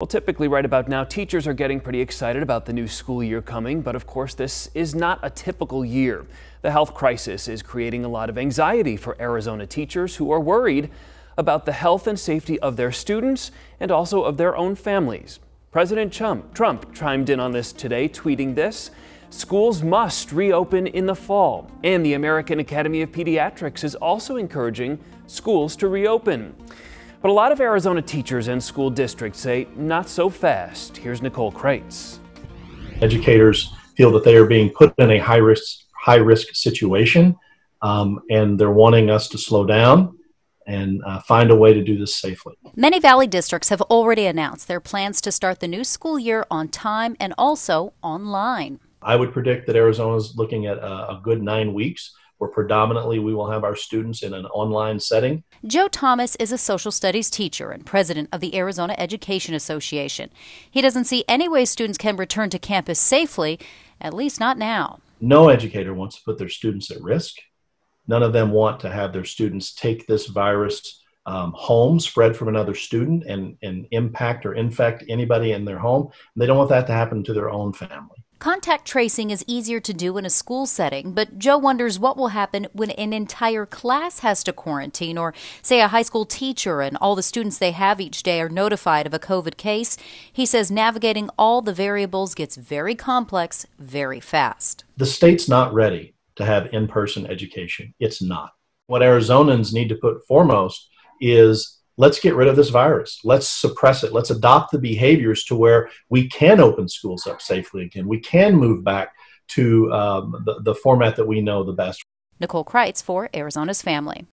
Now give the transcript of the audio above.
Well, typically right about now, teachers are getting pretty excited about the new school year coming, but of course, this is not a typical year. The health crisis is creating a lot of anxiety for Arizona teachers who are worried about the health and safety of their students and also of their own families. President Trump, Trump chimed in on this today, tweeting this. Schools must reopen in the fall, and the American Academy of Pediatrics is also encouraging schools to reopen. But a lot of Arizona teachers and school districts say, not so fast. Here's Nicole Kreitz. Educators feel that they are being put in a high risk, high risk situation, um, and they're wanting us to slow down and uh, find a way to do this safely. Many Valley districts have already announced their plans to start the new school year on time and also online. I would predict that Arizona is looking at a, a good nine weeks where predominantly we will have our students in an online setting. Joe Thomas is a social studies teacher and president of the Arizona Education Association. He doesn't see any way students can return to campus safely, at least not now. No educator wants to put their students at risk. None of them want to have their students take this virus um, home, spread from another student, and, and impact or infect anybody in their home. And they don't want that to happen to their own family. Contact tracing is easier to do in a school setting, but Joe wonders what will happen when an entire class has to quarantine, or say a high school teacher and all the students they have each day are notified of a COVID case. He says navigating all the variables gets very complex very fast. The state's not ready to have in person education. It's not. What Arizonans need to put foremost is let's get rid of this virus. Let's suppress it. Let's adopt the behaviors to where we can open schools up safely again. We can move back to um, the, the format that we know the best. Nicole Kreitz for Arizona's Family.